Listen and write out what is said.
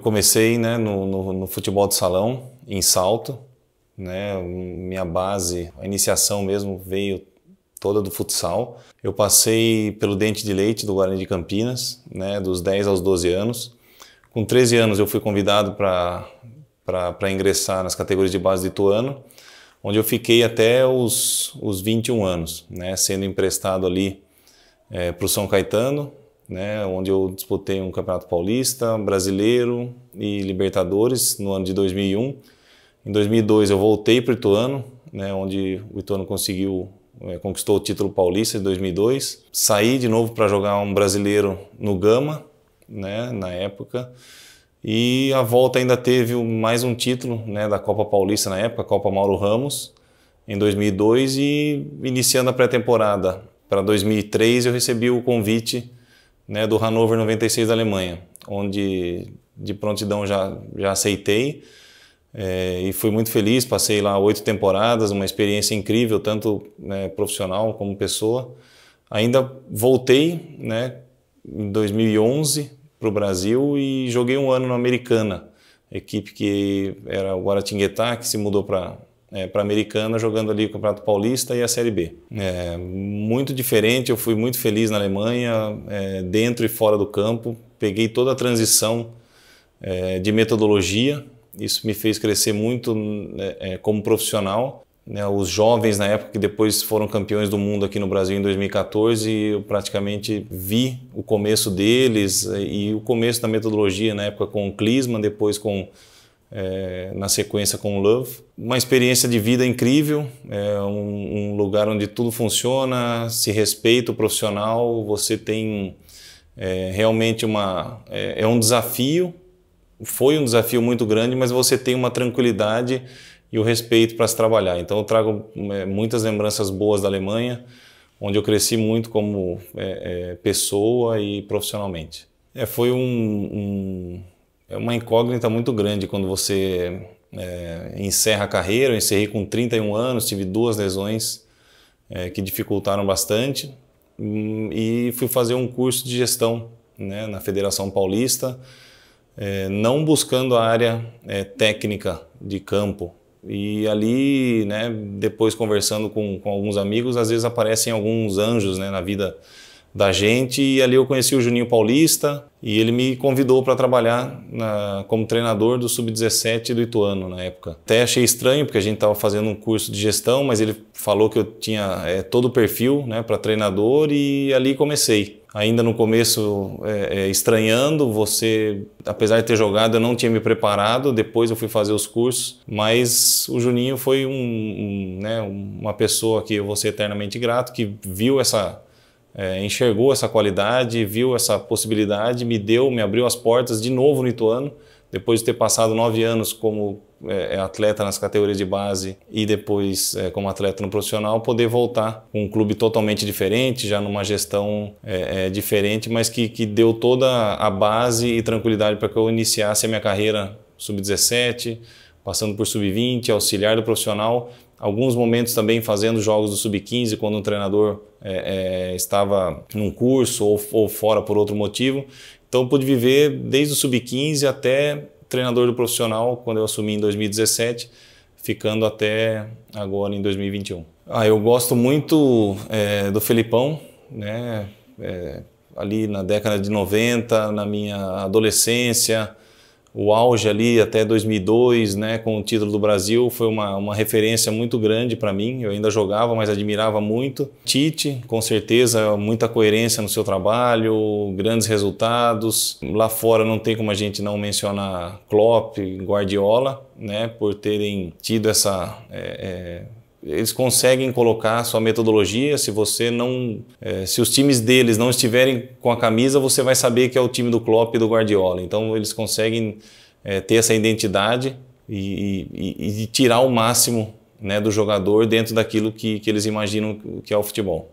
Eu comecei né, no, no, no futebol de salão, em salto. Né, minha base, a iniciação mesmo veio toda do futsal. Eu passei pelo Dente de Leite do Guarani de Campinas, né, dos 10 aos 12 anos. Com 13 anos eu fui convidado para ingressar nas categorias de base de Ituano, onde eu fiquei até os, os 21 anos, né, sendo emprestado ali é, eh, para o São Caetano, né, onde eu disputei um Campeonato Paulista, Brasileiro e Libertadores no ano de 2001. Em 2002 eu voltei para o Ituano, né, onde o Ituano conseguiu é, conquistou o título paulista em 2002. Saí de novo para jogar um brasileiro no Gama, né, na época. E a volta ainda teve mais um título né, da Copa Paulista na época, Copa Mauro Ramos, em 2002. E iniciando a pré-temporada para 2003, eu recebi o convite né, do Hannover 96 da Alemanha, onde de prontidão já, já aceitei é, e fui muito feliz. Passei lá oito temporadas, uma experiência incrível, tanto né, profissional como pessoa. Ainda voltei né, em 2011 para o Brasil e joguei um ano no Americana, equipe que era o Guaratinguetá, que se mudou para é, né, para a Americana jogando ali o Campeonato Paulista e a Série B. É, muito diferente, eu fui muito feliz na Alemanha, é, dentro e fora do campo, peguei toda a transição é, de metodologia, isso me fez crescer muito né, é, como profissional. Né, os jovens na época que depois foram campeões do mundo aqui no Brasil em 2014, eu praticamente vi o começo deles é, e o começo da metodologia na época com o Klinsmann, depois com é, na sequência com Love. Uma experiência de vida incrível, é um, um lugar onde tudo funciona, se respeita o profissional, você tem é, realmente uma é, é, um desafio, foi um desafio muito grande, mas você tem uma tranquilidade e o respeito para se trabalhar. Então eu trago é, muitas lembranças boas da Alemanha, onde eu cresci muito como é, é, pessoa e profissionalmente. foi um, um é uma incógnita muito grande quando você é, encerra a carreira. Eu encerrei com 31 anos, tive duas lesões é, que dificultaram bastante e fui fazer um curso de gestão né, na Federação Paulista, é, não buscando a área é, técnica de campo. E ali, né, depois conversando com, com, alguns amigos, às vezes aparecem alguns anjos né, na vida da gente e ali eu conheci o Juninho Paulista e ele me convidou para trabalhar na, como treinador do Sub-17 do Ituano na época. Até achei estranho porque a gente estava fazendo um curso de gestão, mas ele falou que eu tinha é, todo o perfil né, para treinador e ali comecei. Ainda no começo é, é, estranhando, você, apesar de ter jogado, eu não tinha me preparado, depois eu fui fazer os cursos, mas o Juninho foi um, um, né, uma pessoa que eu vou ser eternamente grato, que viu essa é, enxergou essa qualidade, viu essa possibilidade, me deu, me abriu as portas de novo no Ituano, depois de ter passado nove anos como é, é atleta nas categorias de base e depois é, como atleta no profissional, poder voltar com um clube totalmente diferente, já numa gestão é, é, diferente, mas que, que deu toda a base e tranquilidade para que eu iniciasse a minha carreira sub-17, passando por sub-20, auxiliar do profissional alguns momentos também fazendo jogos do Sub-15 quando um treinador é, é, estava num curso ou, ou, fora por outro motivo. Então pude viver desde o Sub-15 até treinador do profissional, quando eu assumi em 2017, ficando até agora em 2021. Ah, eu gosto muito é, do Felipão, né? É, ali na década de 90, na minha adolescência, o auge ali até 2002, né, com o título do Brasil, foi uma, uma referência muito grande para mim. Eu ainda jogava, mas admirava muito. Tite, com certeza, muita coerência no seu trabalho, grandes resultados. Lá fora não tem como a gente não mencionar Klopp, Guardiola, né, por terem tido essa. É, é, eles conseguem colocar a sua metodologia. Se você não, é, se os times deles não estiverem com a camisa, você vai saber que é o time do Klopp e do Guardiola. Então eles conseguem é, ter essa identidade e, e, e tirar o máximo né, do jogador dentro daquilo que, que eles imaginam que é o futebol.